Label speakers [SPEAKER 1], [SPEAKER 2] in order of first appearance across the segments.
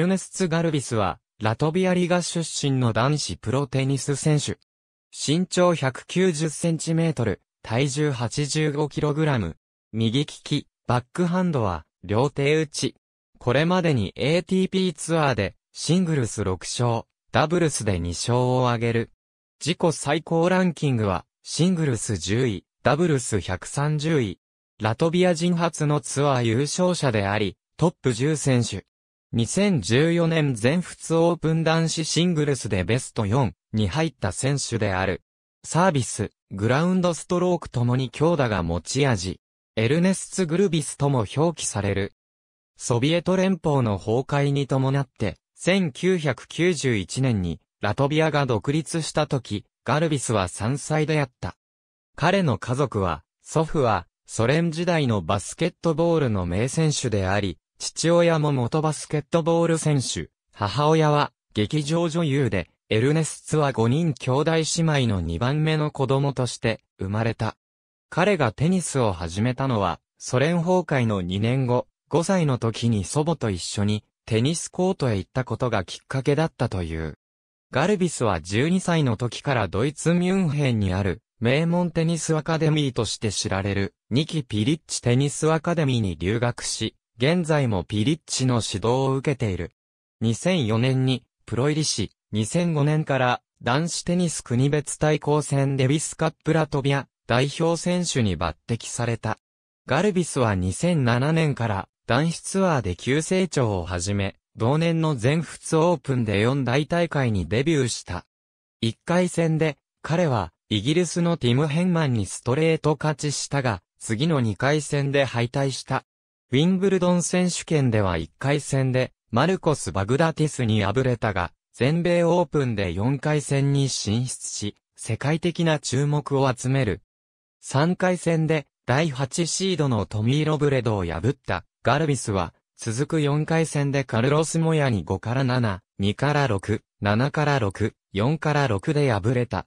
[SPEAKER 1] ユネスツ・ガルビスは、ラトビアリガ出身の男子プロテニス選手。身長1 9 0センチメートル、体重 85kg。右利き、バックハンドは、両手打ち。これまでに ATP ツアーで、シングルス6勝、ダブルスで2勝を挙げる。自己最高ランキングは、シングルス10位、ダブルス130位。ラトビア人初のツアー優勝者であり、トップ10選手。2014年全仏オープン男子シングルスでベスト4に入った選手である。サービス、グラウンドストロークともに強打が持ち味。エルネスツ・グルビスとも表記される。ソビエト連邦の崩壊に伴って、1991年にラトビアが独立した時、ガルビスは3歳であった。彼の家族は、祖父は、ソ連時代のバスケットボールの名選手であり、父親も元バスケットボール選手、母親は劇場女優で、エルネスツは5人兄弟姉妹の2番目の子供として生まれた。彼がテニスを始めたのは、ソ連崩壊の2年後、5歳の時に祖母と一緒にテニスコートへ行ったことがきっかけだったという。ガルビスは12歳の時からドイツミュンヘンにある名門テニスアカデミーとして知られるニキ・ピリッチテニスアカデミーに留学し、現在もピリッチの指導を受けている。2004年にプロ入りし、2005年から男子テニス国別対抗戦デビスカップラトビア代表選手に抜擢された。ガルビスは2007年から男子ツアーで急成長を始め、同年の全仏オープンで4大大会にデビューした。1回戦で彼はイギリスのティム・ヘンマンにストレート勝ちしたが、次の2回戦で敗退した。ウィンブルドン選手権では1回戦で、マルコス・バグダティスに敗れたが、全米オープンで4回戦に進出し、世界的な注目を集める。3回戦で、第8シードのトミー・ロブレドを破ったガルビスは、続く4回戦でカルロス・モヤに5から7、2から6、7から6、4から6で敗れた。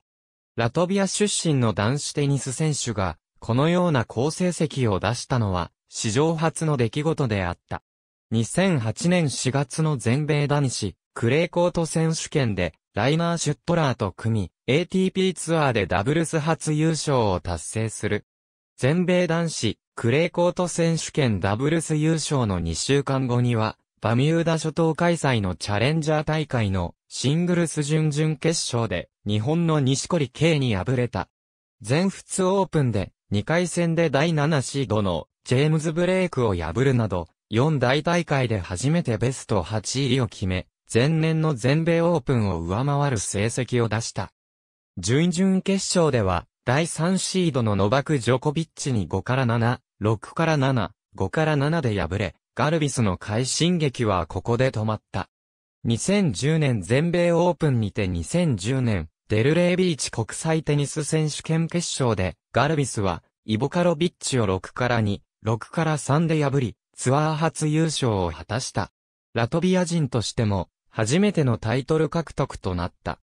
[SPEAKER 1] ラトビア出身の男子テニス選手が、このような好成績を出したのは、史上初の出来事であった。2008年4月の全米男子、クレーコート選手権で、ライナー・シュットラーと組み、ATP ツアーでダブルス初優勝を達成する。全米男子、クレーコート選手権ダブルス優勝の2週間後には、バミューダ諸島開催のチャレンジャー大会のシングルス準々決勝で日本の西堀圭に敗れた。全仏オープンで2回戦で第7シードのジェームズ・ブレイクを破るなど、4大大会で初めてベスト8入りを決め、前年の全米オープンを上回る成績を出した。準々決勝では、第3シードのノバク・ジョコビッチに5から7、6から7、5から7で敗れ、ガルビスの快進撃はここで止まった。2010年全米オープンにて2010年、デルレイビーチ国際テニス選手権決勝で、ガルビスは、イボカロビッチを6から2、6から3で破り、ツアー初優勝を果たした。ラトビア人としても、初めてのタイトル獲得となった。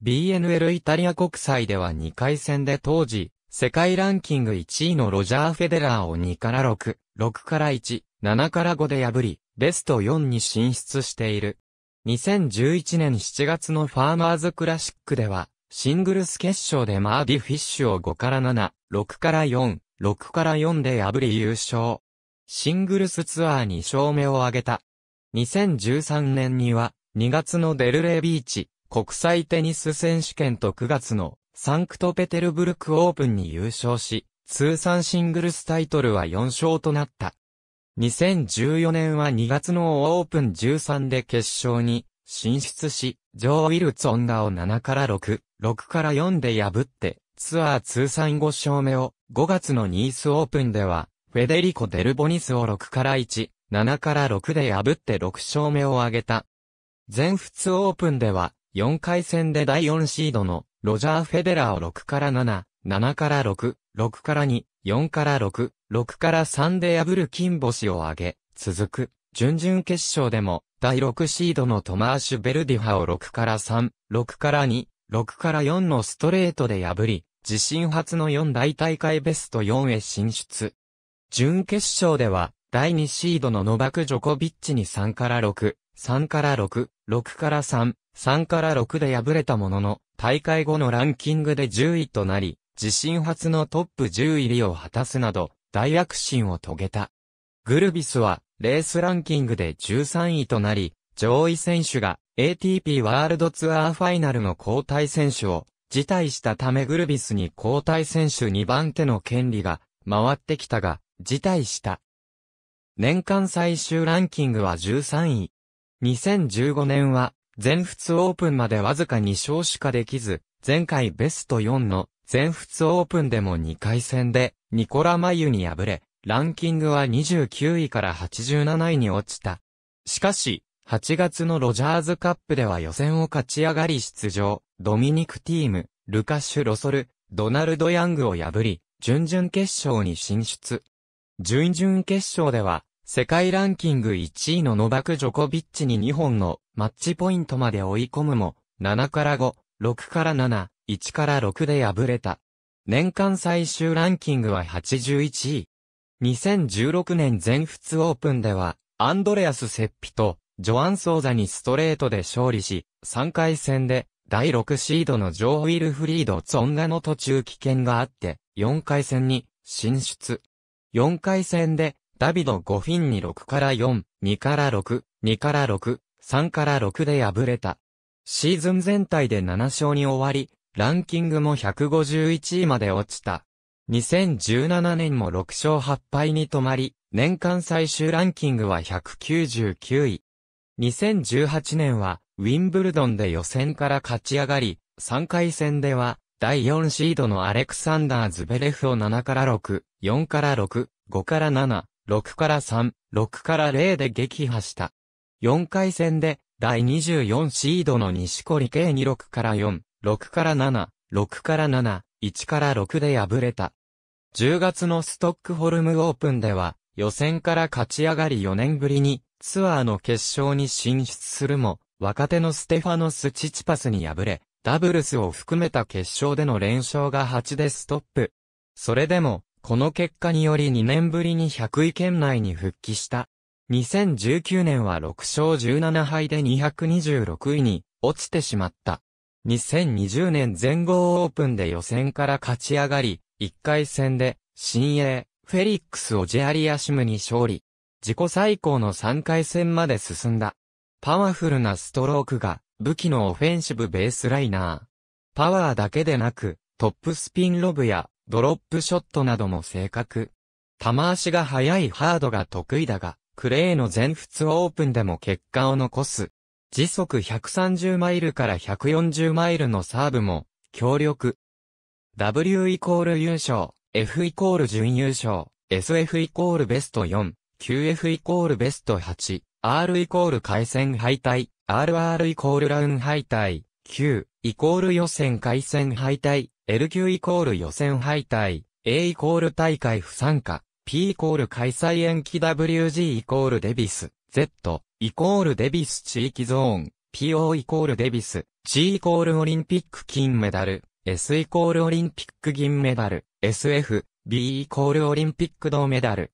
[SPEAKER 1] BNL イタリア国際では2回戦で当時、世界ランキング1位のロジャー・フェデラーを2から6、6から1、7から5で破り、ベスト4に進出している。2011年7月のファーマーズクラシックでは、シングルス決勝でマーディ・フィッシュを5から7、6から4、6から4で破り優勝。シングルスツアーに勝目を挙げた。2013年には、2月のデルレービーチ、国際テニス選手権と9月のサンクトペテルブルクオープンに優勝し、通算シングルスタイトルは4勝となった。2014年は2月のオープン13で決勝に進出し、ジョー・ウィルツォンガを7から6、6から4で破って、ツアー通算5勝目を5月のニースオープンでは、フェデリコ・デルボニスを6から1、7から6で破って6勝目を挙げた。全仏オープンでは、4回戦で第4シードのロジャー・フェデラーを6から7、7から6、6から2、4から6、6から3で破る金星を挙げ、続く、準々決勝でも、第6シードのトマーシュ・ベルディハを6から3、6から2、6から4のストレートで破り、自身初の4大大会ベスト4へ進出。準決勝では、第2シードのノバク・ジョコビッチに3から6、3から6、6から3、3から6で敗れたものの、大会後のランキングで10位となり、自身初のトップ10入りを果たすなど、大躍進を遂げた。グルビスは、レースランキングで13位となり、上位選手が ATP ワールドツアーファイナルの交代選手を辞退したためグルビスに交代選手2番手の権利が回ってきたが、辞退した。年間最終ランキングは13位。2015年は、全仏オープンまでわずか2勝しかできず、前回ベスト4の全仏オープンでも2回戦でニコラ・マユに敗れ、ランキングは29位から87位に落ちた。しかし、8月のロジャーズカップでは予選を勝ち上がり出場、ドミニク・ティーム、ルカッシュ・ロソル、ドナルド・ヤングを破り、準々決勝に進出。準々決勝では、世界ランキング1位のノバク・ジョコビッチに2本のマッチポイントまで追い込むも、7から5、6から7、1から6で敗れた。年間最終ランキングは81位。2016年全仏オープンでは、アンドレアス・セッピと、ジョアン・ソーザにストレートで勝利し、3回戦で、第6シードのジョー・ウィルフリード・ツォンガの途中棄権があって、4回戦に、進出。4回戦で、ダビド・ゴフィンに6から4、2から6、2から6、3から6で敗れた。シーズン全体で7勝に終わり、ランキングも151位まで落ちた。2017年も6勝8敗に止まり、年間最終ランキングは199位。2018年は、ウィンブルドンで予選から勝ち上がり、3回戦では、第4シードのアレクサンダー・ズベレフを7から6、4から6、5から7、6から3、6から0で撃破した。4回戦で、第24シードの西堀圭に6から4、6から7、6から7、1から6で敗れた。10月のストックホルムオープンでは、予選から勝ち上がり4年ぶりに、ツアーの決勝に進出するも、若手のステファノス・チチパスに敗れ、ダブルスを含めた決勝での連勝が8でストップ。それでも、この結果により2年ぶりに100位圏内に復帰した。2019年は6勝17敗で226位に落ちてしまった。2020年全豪オープンで予選から勝ち上がり、1回戦で、新鋭、フェリックス・オジェアリアシムに勝利。自己最高の3回戦まで進んだ。パワフルなストロークが武器のオフェンシブベースライナー。パワーだけでなく、トップスピンロブやドロップショットなども正確。玉足が速いハードが得意だが、クレーの全仏オープンでも結果を残す。時速130マイルから140マイルのサーブも、強力。W イコール優勝、F イコール準優勝、SF イコールベスト4。QF イコールベスト8、R イコール回戦敗退、RR イコールラウン敗退、Q イコール予選回戦敗退、LQ イコール予選敗退、A イコール大会不参加、P イコール開催延期 WG イコールデビス、Z イコールデビス地域ゾーン、PO イコールデビス、G イコールオリンピック金メダル、S イコールオリンピック銀メダル、SF、B イコールオリンピック銅メダル、